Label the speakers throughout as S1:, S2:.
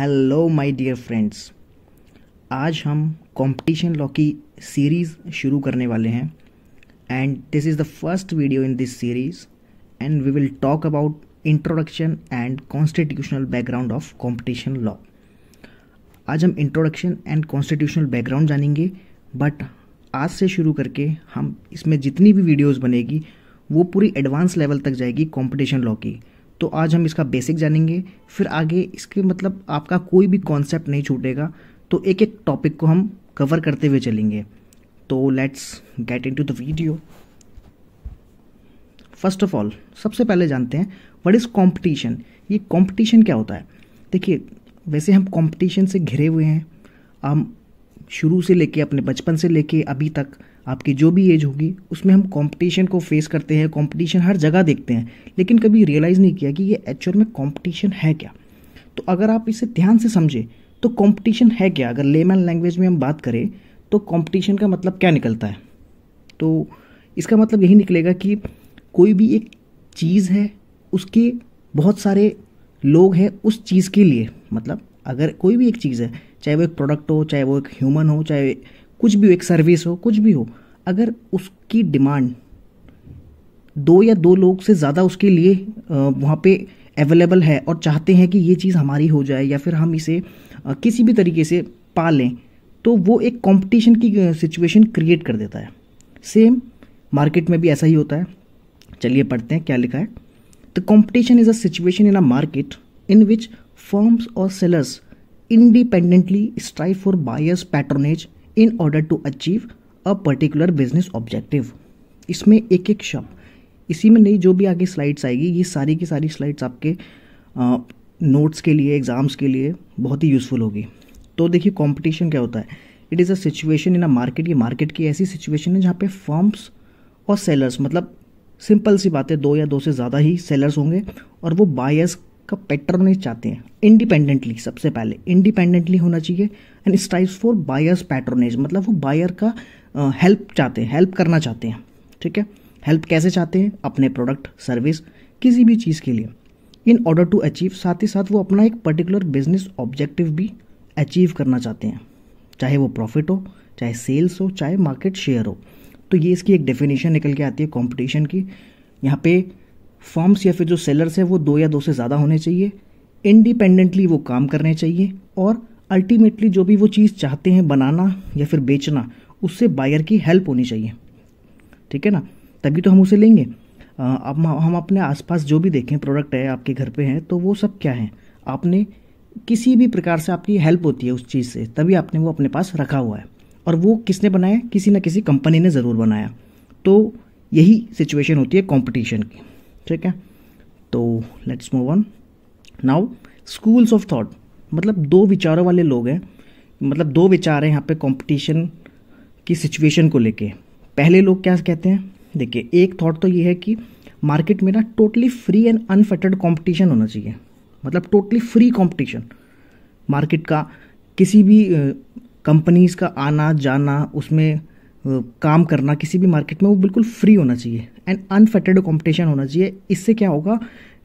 S1: hello my dear friends आज हम competition law की सीरीज़ शुरू करने वाले हैं and this is the first video in this series and we will talk about introduction and constitutional background of competition law आज हम introduction and constitutional background जानेंगे बट आज से शुरू करके हम इसमें जितनी भी वीडियोज़ बनेगी वो पूरी एडवांस लेवल तक जाएगी कॉम्पिटिशन लॉ की तो आज हम इसका बेसिक जानेंगे फिर आगे इसके मतलब आपका कोई भी कॉन्सेप्ट नहीं छूटेगा तो एक एक टॉपिक को हम कवर करते हुए चलेंगे तो let's get into the video first of all सबसे पहले जानते हैं वट इज़ कॉम्पिटिशन ये कॉम्पिटिशन क्या होता है देखिए वैसे हम कॉम्पिटिशन से घिरे हुए हैं हम शुरू से लेके अपने बचपन से लेके अभी तक आपकी जो भी एज होगी उसमें हम कंपटीशन को फेस करते हैं कंपटीशन हर जगह देखते हैं लेकिन कभी रियलाइज़ नहीं किया कि ये एक्चुअल में कंपटीशन है क्या तो अगर आप इसे ध्यान से समझें तो कंपटीशन है क्या अगर लेमैन लैंग्वेज में हम बात करें तो कंपटीशन का मतलब क्या निकलता है तो इसका मतलब यही निकलेगा कि कोई भी एक चीज़ है उसके बहुत सारे लोग हैं उस चीज़ के लिए मतलब अगर कोई भी एक चीज़ है चाहे वो एक प्रोडक्ट हो चाहे वो एक ह्यूमन हो चाहे कुछ भी हो एक सर्विस हो कुछ भी हो अगर उसकी डिमांड दो या दो लोग से ज़्यादा उसके लिए वहाँ पे अवेलेबल है और चाहते हैं कि ये चीज़ हमारी हो जाए या फिर हम इसे किसी भी तरीके से पा लें तो वो एक कंपटीशन की सिचुएशन क्रिएट कर देता है सेम मार्केट में भी ऐसा ही होता है चलिए पढ़ते हैं क्या लिखा है the competition is a situation in a market in which firms और sellers independently strive for buyers patronage in order to achieve a particular business objective इसमें एक एक शब्द इसी में नहीं जो भी आगे स्लाइड्स आएगी ये सारी की सारी स्लाइड्स आपके नोट्स के लिए एग्ज़ाम्स के लिए बहुत ही यूज़फुल होगी तो देखिए कॉम्पिटिशन क्या होता है it is a situation in a market ये मार्केट की ऐसी सिचुएशन है जहाँ पे फर्म्स और सेलर्स मतलब सिंपल सी बात है दो या दो से ज़्यादा ही सेलर्स होंगे और वो बायर्स का पैटर्न चाहते हैं इंडिपेंडेंटली सबसे पहले इंडिपेंडेंटली होना चाहिए and strive for buyers patronage मतलब वो बायर का हेल्प uh, चाहते हैं हेल्प करना चाहते हैं ठीक है हेल्प कैसे चाहते हैं अपने प्रोडक्ट सर्विस किसी भी चीज़ के लिए इन ऑर्डर टू अचीव साथ ही साथ वो अपना एक पर्टिकुलर बिजनेस ऑब्जेक्टिव भी अचीव करना चाहते हैं चाहे वो प्रॉफिट हो चाहे सेल्स हो चाहे मार्केट शेयर हो तो ये इसकी एक डेफिनेशन निकल के आती है कंपटीशन की यहाँ पे फॉर्म्स या फिर जो सेलर्स हैं वो दो या दो से ज़्यादा होने चाहिए इंडिपेंडेंटली वो काम करने चाहिए और अल्टीमेटली जो भी वो चीज़ चाहते हैं बनाना या फिर बेचना उससे बायर की हेल्प होनी चाहिए ठीक है ना तभी तो हम उसे लेंगे अब हम अपने आसपास जो भी देखें प्रोडक्ट है आपके घर पे हैं तो वो सब क्या है आपने किसी भी प्रकार से आपकी हेल्प होती है उस चीज़ से तभी आपने वो अपने पास रखा हुआ है और वो किसने बनाया किसी न किसी कंपनी ने ज़रूर बनाया तो यही सिचुएशन होती है कॉम्पिटिशन की ठीक है तो let's move on now schools of thought मतलब दो विचारों वाले लोग हैं मतलब दो विचार हैं यहाँ पे कंपटीशन की सिचुएशन को लेके पहले लोग क्या कहते हैं देखिए एक थॉट तो ये है कि मार्केट में ना totally free and unfettered competition होना चाहिए मतलब टोटली फ्री कंपटीशन मार्केट का किसी भी कंपनीज़ का आना जाना उसमें काम करना किसी भी मार्केट में वो बिल्कुल फ्री होना चाहिए एंड अनफेटेड कॉम्पिटिशन होना चाहिए इससे क्या होगा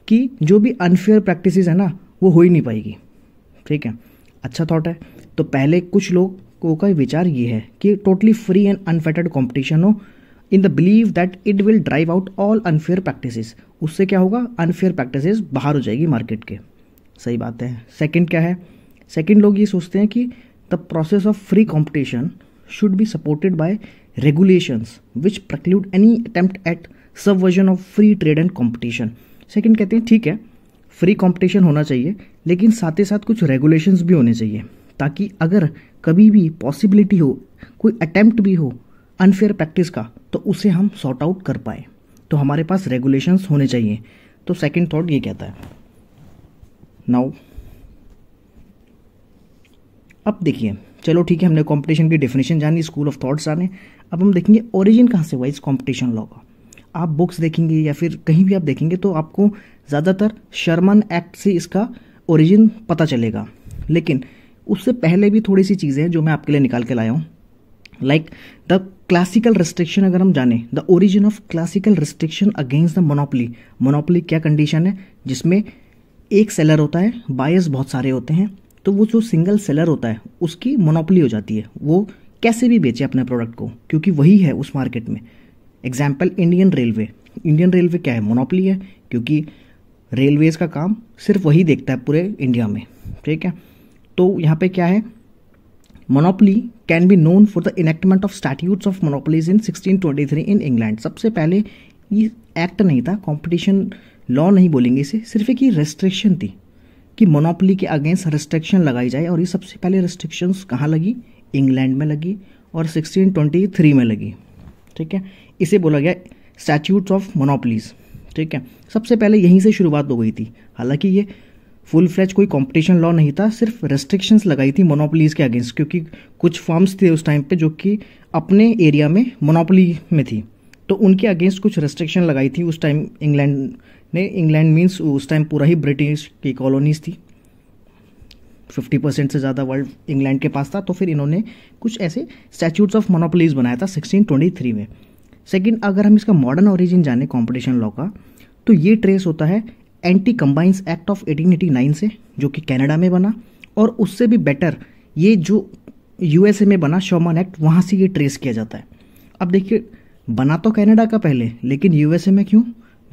S1: कि जो भी अनफेयर प्रैक्टिस है ना वो हो ही नहीं पाएगी ठीक है अच्छा थाट है तो पहले कुछ लोगों का विचार ये है कि totally free and unfettered competition हो in the believe that it will drive out all unfair practices उससे क्या होगा अनफेयर प्रैक्टिसेस बाहर हो जाएगी मार्केट के सही बात है सेकंड क्या है सेकंड लोग ये सोचते हैं कि the process of free competition should be supported by regulations which preclude any attempt at subversion of free trade and competition second कहते हैं ठीक है free competition होना चाहिए लेकिन साथ ही साथ कुछ regulations भी होने चाहिए ताकि अगर कभी भी possibility हो कोई attempt भी हो unfair practice का तो उसे हम sort out कर पाए तो हमारे पास regulations होने चाहिए तो second thought ये कहता है now अब देखिए चलो ठीक है हमने कंपटीशन की डेफिनेशन जानी स्कूल ऑफ थॉट्स जाने अब हम देखेंगे ओरिजिन कहाँ से हुआ इस कॉम्पिटिशन लॉ का आप बुक्स देखेंगे या फिर कहीं भी आप देखेंगे तो आपको ज़्यादातर शर्मन एक्ट से इसका ओरिजिन पता चलेगा लेकिन उससे पहले भी थोड़ी सी चीज़ें हैं जो मैं आपके लिए निकाल के लाया हूँ लाइक द क्लासिकल रिस्ट्रिक्शन अगर हम जाने the origin of classical restriction against the monopoly monopoly क्या कंडीशन है जिसमें एक सेलर होता है बायर्स बहुत सारे होते हैं तो वो जो सिंगल सेलर होता है उसकी मोनोपली हो जाती है वो कैसे भी बेचे अपने प्रोडक्ट को क्योंकि वही है उस मार्केट में example Indian railway Indian railway क्या है मोनोपली है क्योंकि रेलवेज़ का काम सिर्फ वही देखता है पूरे इंडिया में ठीक है तो यहाँ पे क्या है monopoly can be known for the enactment of statutes of monopolies in 1623 in England सबसे पहले ये एक्ट नहीं था कॉम्पिटिशन लॉ नहीं बोलेंगे इसे सिर्फ एक ही रेस्ट्रिक्शन थी कि मोनोपली के अगेंस्ट रिस्ट्रिक्शन लगाई जाए और ये सबसे पहले रिस्ट्रिक्शंस कहाँ लगी इंग्लैंड में लगी और 1623 में लगी ठीक है इसे बोला गया स्टैट्यूट्स ऑफ मोनोपलीज ठीक है सबसे पहले यहीं से शुरुआत हो गई थी हालांकि ये फुल फ्लैच कोई कंपटीशन लॉ नहीं था सिर्फ रेस्ट्रिक्शंस लगाई थी मोनोपोलीज के अगेंस्ट क्योंकि कुछ फॉर्म्स थे उस टाइम पे जो कि अपने एरिया में मोनोपोली में थी तो उनके अगेंस्ट कुछ रेस्ट्रिक्शन लगाई थी उस टाइम इंग्लैंड ने इंग्लैंड मीन्स उस टाइम पूरा ही ब्रिटिश की कॉलोनीज थी फिफ्टी परसेंट से ज़्यादा वर्ल्ड इंग्लैंड के पास था तो फिर इन्होंने कुछ ऐसे स्टैचूट्स ऑफ मोनोपोलीज बनाया था सिक्सटीन ट्वेंटी थ्री में सेकेंड अगर हम इसका मॉडर्न ओरिजिन जाने कॉम्पिटिशन लॉ का तो ये ट्रेस होता है anti combines act of eighteen से जो कि कैनेडा में बना और उससे भी बेटर ये जो यूएसए में बना शोमन एक्ट वहाँ से ये ट्रेस किया जाता है अब देखिए बना तो कनाडा का पहले लेकिन यूएसए में क्यों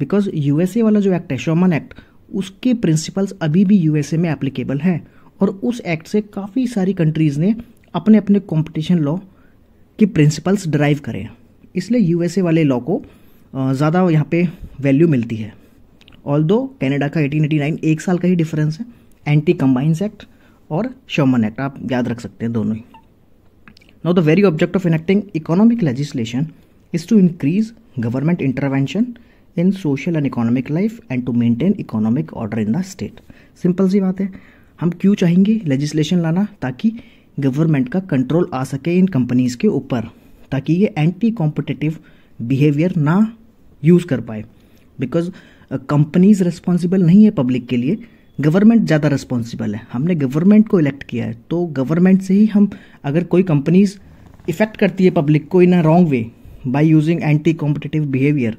S1: बिकॉज यूएसए वाला जो एक्ट है शोमन एक्ट उसके प्रिंसिपल्स अभी भी यूएसए में एप्लीकेबल हैं और उस एक्ट से काफ़ी सारी कंट्रीज़ ने अपने अपने कॉम्पिटिशन लॉ के प्रिंसिपल्स ड्राइव करें इसलिए यूएसए वाले लॉ को ज़्यादा यहाँ पे वैल्यू मिलती है ऑल दो कैनेडा का 1889 एक साल का ही डिफरेंस है एंटी कंबाइंस एक्ट और शोमन एक्ट आप याद रख सकते हैं दोनों ही now the very object of enacting economic legislation is to increase government intervention in social and economic life and to maintain economic order in the state simple सी बात है हम क्यों चाहेंगे लेजिस्लेशन लाना ताकि गवर्नमेंट का कंट्रोल आ सके इन कंपनीज़ के ऊपर ताकि ये एंटी कॉम्पिटिटिव बिहेवियर ना यूज़ कर पाए बिकॉज कंपनीज रिस्पॉन्सिबल नहीं है पब्लिक के लिए गवर्नमेंट ज़्यादा रिस्पॉन्सिबल है हमने गवर्नमेंट को इलेक्ट किया है तो गवर्नमेंट से ही हम अगर कोई कंपनीज इफ़ेक्ट करती है पब्लिक को in a wrong way by using anti competitive behaviour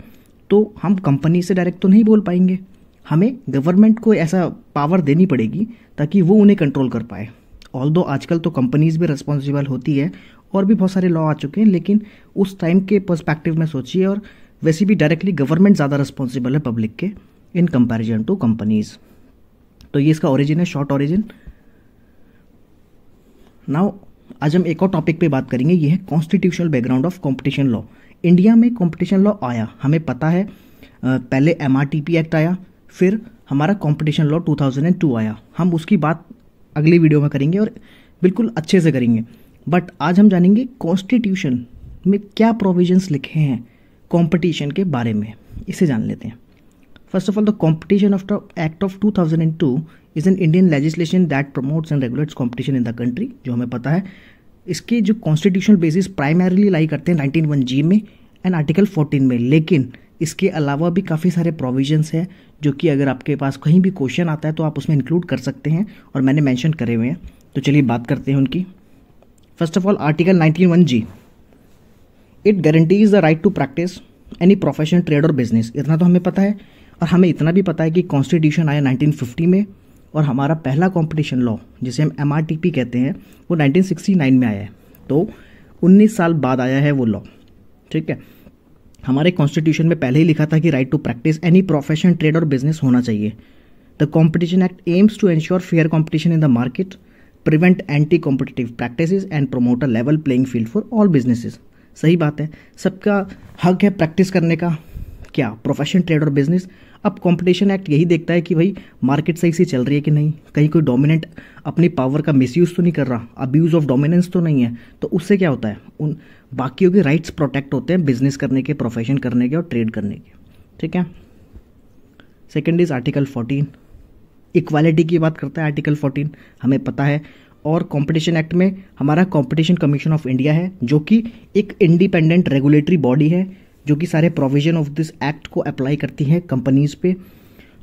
S1: तो हम कंपनी से डायरेक्ट तो नहीं बोल पाएंगे हमें गवर्नमेंट को ऐसा पावर देनी पड़ेगी ताकि वो उन्हें कंट्रोल कर पाए ऑल दो आजकल तो कंपनीज भी रिस्पॉन्सिबल होती है और भी बहुत सारे लॉ आ चुके हैं लेकिन उस टाइम के पर्सपेक्टिव में सोचिए और वैसे भी डायरेक्टली गवर्नमेंट ज़्यादा रिस्पॉन्सिबल है पब्लिक के इन कंपेरिजन टू कंपनीज तो ये इसका ओरिजिन है शॉर्ट ओरिजिन नाउ आज हम एक और टॉपिक पे बात करेंगे ये है constitutional background of competition law India में कंपटीशन लॉ आया हमें पता है पहले एम एक्ट आया फिर हमारा कंपटीशन लॉ 2002 आया हम उसकी बात अगली वीडियो में करेंगे और बिल्कुल अच्छे से करेंगे बट आज हम जानेंगे कॉन्स्टिट्यूशन में क्या प्रोविजंस लिखे हैं कंपटीशन के बारे में इसे जान लेते हैं first of all the competition of act of 2002 is an Indian legislation that promotes and regulates competition in the country जो हमें पता है इसके जो कॉन्स्टिट्यूशनल बेसिस प्राइमरीली लाई करते हैं नाइनटीन वन जी में एंड आर्टिकल फोर्टीन में लेकिन इसके अलावा भी काफ़ी सारे प्रोविजंस हैं जो कि अगर आपके पास कहीं भी क्वेश्चन आता है तो आप उसमें इंक्लूड कर सकते हैं और मैंने मेंशन करे हुए हैं तो चलिए बात करते हैं उनकी first of all article nineteen one G it guarantees the right to practise any profession trade और बिजनेस इतना तो हमें पता है और हमें इतना भी पता है कि कॉन्स्टिट्यूशन आया 1950 में और हमारा पहला कॉम्पिटिशन लॉ जिसे हम एम कहते हैं वो नाइनटीन में आया है तो उन्नीस साल बाद आया है वो लॉ ठीक है हमारे कॉन्स्टिट्यूशन में पहले ही लिखा था कि right to practise any profession trade और बिजनेस होना चाहिए the competition act aims to ensure fair competition in the market prevent anti competitive practice and promote a level playing field for all businesses सही बात है सबका हक है practice करने का क्या प्रोफेशन ट्रेड और बिजनेस अब कंपटीशन एक्ट यही देखता है कि भाई मार्केट सही से चल रही है कि नहीं कहीं कोई डोमिनेंट अपनी पावर का मिसयूज तो नहीं कर रहा अब्यूज़ ऑफ डोमिनेंस तो नहीं है तो उससे क्या होता है उन बाकियों के राइट्स प्रोटेक्ट होते हैं बिजनेस करने के प्रोफेशन करने के और ट्रेड करने के ठीक है second is article fourteen equality की बात करता है आर्टिकल फोर्टीन हमें पता है और कंपटीशन एक्ट में हमारा कंपटीशन कमीशन ऑफ इंडिया है जो कि एक इंडिपेंडेंट रेगुलेटरी बॉडी है जो कि सारे प्रोविजन ऑफ दिस एक्ट को अप्लाई करती हैं कंपनीज़ पे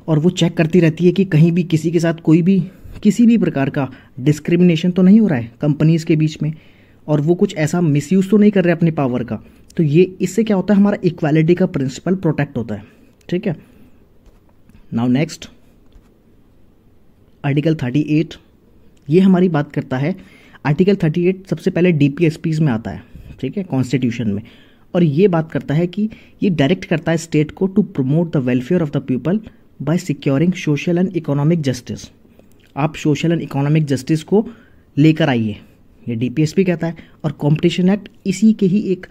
S1: और वो चेक करती रहती है कि कहीं भी किसी के साथ कोई भी किसी भी प्रकार का डिस्क्रिमिनेशन तो नहीं हो रहा है कंपनीज़ के बीच में और वो कुछ ऐसा मिसयूज़ तो नहीं कर रहे अपने पावर का तो ये इससे क्या होता है हमारा इक्वालिटी का प्रिंसिपल प्रोटेक्ट होता है ठीक है now next article thirty eight ये हमारी बात करता है आर्टिकल थर्टी एट सबसे पहले डी में आता है ठीक है कॉन्स्टिट्यूशन में और ये बात करता है कि ये डायरेक्ट करता है स्टेट को to promote the welfare of the people by securing social and economic justice आप सोशल एंड इकोनॉमिक जस्टिस को लेकर आइए ये डीपीएसपी कहता है और कंपटीशन एक्ट इसी के ही एक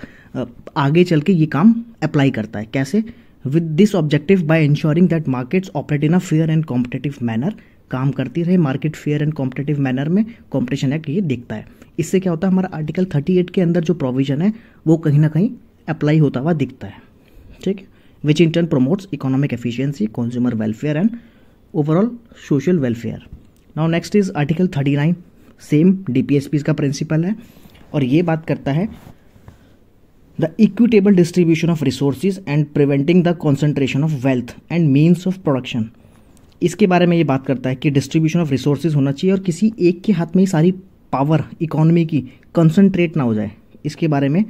S1: आगे चल के ये काम अप्लाई करता है कैसे with this objective by ensuring that markets operate in a fair and competitive manner काम करती रहे market fair and competitive manner में कॉम्पिटिशन एक्ट ये देखता है इससे क्या होता है हमारा आर्टिकल 38 के अंदर जो प्रोविजन है वो कहीं ना कहीं अप्लाई होता हुआ दिखता है ठीक है which in turn promotes economic efficiency consumer welfare and overall social welfare now next is article thirty nine same D का प्रिंसिपल है और ये बात करता है the equitable distribution of resources and preventing the concentration of wealth and means of production इसके बारे में ये बात करता है कि डिस्ट्रीब्यूशन ऑफ रिसोर्सेज होना चाहिए और किसी एक के हाथ में ही सारी पावर इकोनॉमी की कंसंट्रेट ना हो जाए इसके बारे में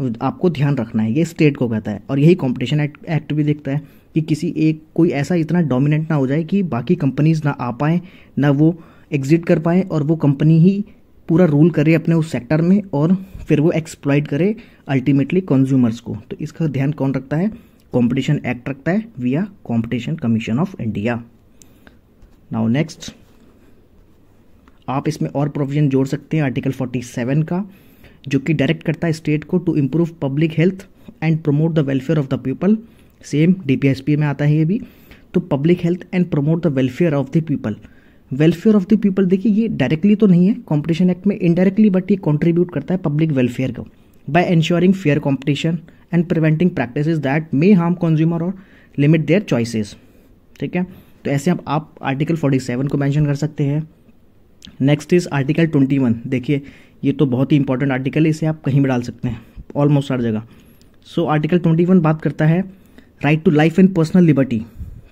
S1: आपको ध्यान रखना है ये स्टेट को कहता है और यही कॉम्पिटिशन एक्ट, एक्ट भी देखता है कि किसी एक कोई ऐसा इतना डोमिनेंट ना हो जाए कि बाकी कंपनीज ना आ पाएँ ना वो एग्जिट कर पाए और वो कंपनी ही पूरा रूल करे अपने उस सेक्टर में और फिर वो एक्सप्लॉयट करे अल्टीमेटली कंज्यूमर्स को तो इसका ध्यान कौन रखता है कॉम्पिटिशन एक्ट रखता है via competition commission of India now next आप इसमें और प्रोविजन जोड़ सकते हैं आर्टिकल 47 का जो कि डायरेक्ट करता है स्टेट को to improve public health and promote the welfare of the people same D में आता है ये भी तो public health and promote the welfare of the people welfare of the people देखिए ये डायरेक्टली तो नहीं है कॉम्पिटिशन एक्ट में इनडायरेक्टली बट ये कॉन्ट्रीब्यूट करता है पब्लिक वेलफेयर को by ensuring fair competition and preventing practice that may harm consumer और लिमिट देयर चॉइसेस ठीक है तो ऐसे आप, आप आर्टिकल 47 को मेंशन कर सकते हैं next is article twenty one देखिए ये तो बहुत ही इंपॉर्टेंट आर्टिकल है इसे आप कहीं भी डाल सकते हैं ऑलमोस्ट हर जगह सो आर्टिकल ट्वेंटी वन बात करता है right to life and personal liberty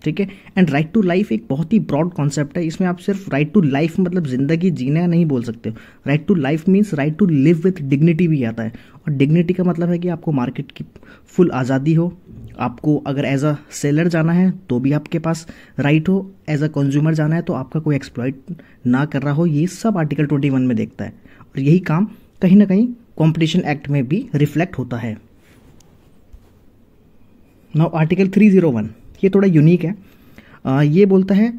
S1: ठीक है एंड राइट टू लाइफ एक बहुत ही ब्रॉड कॉन्सेप्ट है इसमें आप सिर्फ राइट टू लाइफ मतलब ज़िंदगी जीना नहीं बोल सकते हो right to life means right to live with dignity भी आता है और डिग्निटी का मतलब है कि आपको मार्केट की फुल आज़ादी हो आपको अगर एज अ सेलर जाना है तो भी आपके पास राइट हो एज अ कंज्यूमर जाना है तो आपका कोई एक्सप्लॉयट ना कर रहा हो ये सब आर्टिकल ट्वेंटी वन में देखता है और यही काम कहीं ना कहीं कॉम्पिटिशन एक्ट में भी रिफ्लेक्ट होता है now article three zero one ये थोड़ा यूनिक है आ, ये बोलता है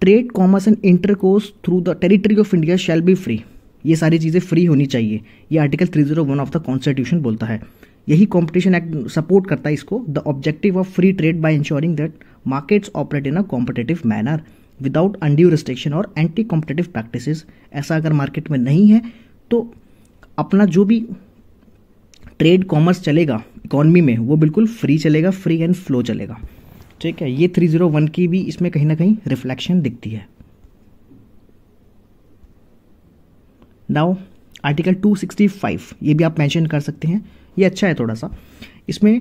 S1: trade commerce and intercourse through the territory of India shall be free ये सारी चीज़ें फ्री होनी चाहिए ये आर्टिकल 301 ऑफ द कॉन्स्टिट्यूशन बोलता है यही कॉम्पिटिशन एक्ट सपोर्ट करता है इसको the objective of free trade by ensuring that markets operate in a competitive manner without undue restriction और एंटी कॉम्पिटेटिव प्रैक्टिस ऐसा अगर मार्केट में नहीं है तो अपना जो भी ट्रेड कॉमर्स चलेगा इकोनॉमी में वो बिल्कुल फ्री चलेगा फ्री एंड फ्लो चलेगा ठीक है ये थ्री ज़ीरो वन की भी इसमें कहीं ना कहीं रिफ्लेक्शन दिखती है नाउ आर्टिकल 265 ये भी आप मेंशन कर सकते हैं ये अच्छा है थोड़ा सा इसमें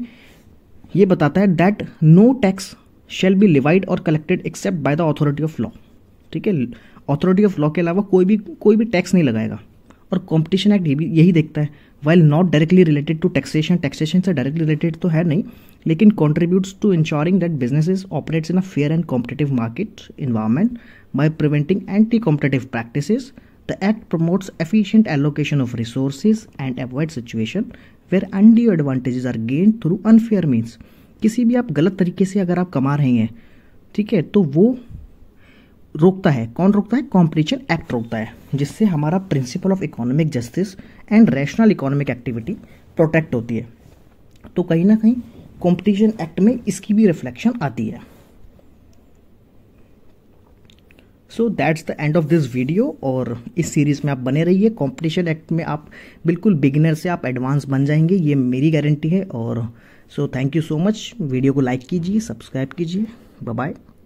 S1: ये बताता है that no tax shall be levied और collected except by the authority of law ठीक है अथॉरिटी ऑफ लॉ के अलावा कोई भी कोई भी टैक्स नहीं लगाएगा और कॉम्पिटिशन एक्ट यही देखता है while not directly related to taxation taxation से डायरेक्टली रिलेटेड तो है नहीं लेकिन contributes to ensuring that is operates in a fair and competitive market environment by preventing anti competitive practice the act promotes efficient allocation of resource and avoids situation where undue advantages are gain through unfair means किसी भी आप गलत तरीके से अगर आप कमा रहे हैं ठीक है तो वो रोकता है कौन रोकता है कॉम्पिटिशन एक्ट रोकता है जिससे हमारा principle of economic justice and rational economic activity protect होती है तो कहीं ना कहीं कॉम्पिटिशन एक्ट में इसकी भी रिफ्लेक्शन आती है so that's the end of this video और इस सीरीज़ में आप बने रहिए कॉम्पिटिशन एक्ट में आप बिल्कुल बिगिनर से आप एडवांस बन जाएंगे ये मेरी गारंटी है और so thank you so much video को लाइक कीजिए सब्सक्राइब कीजिए बाय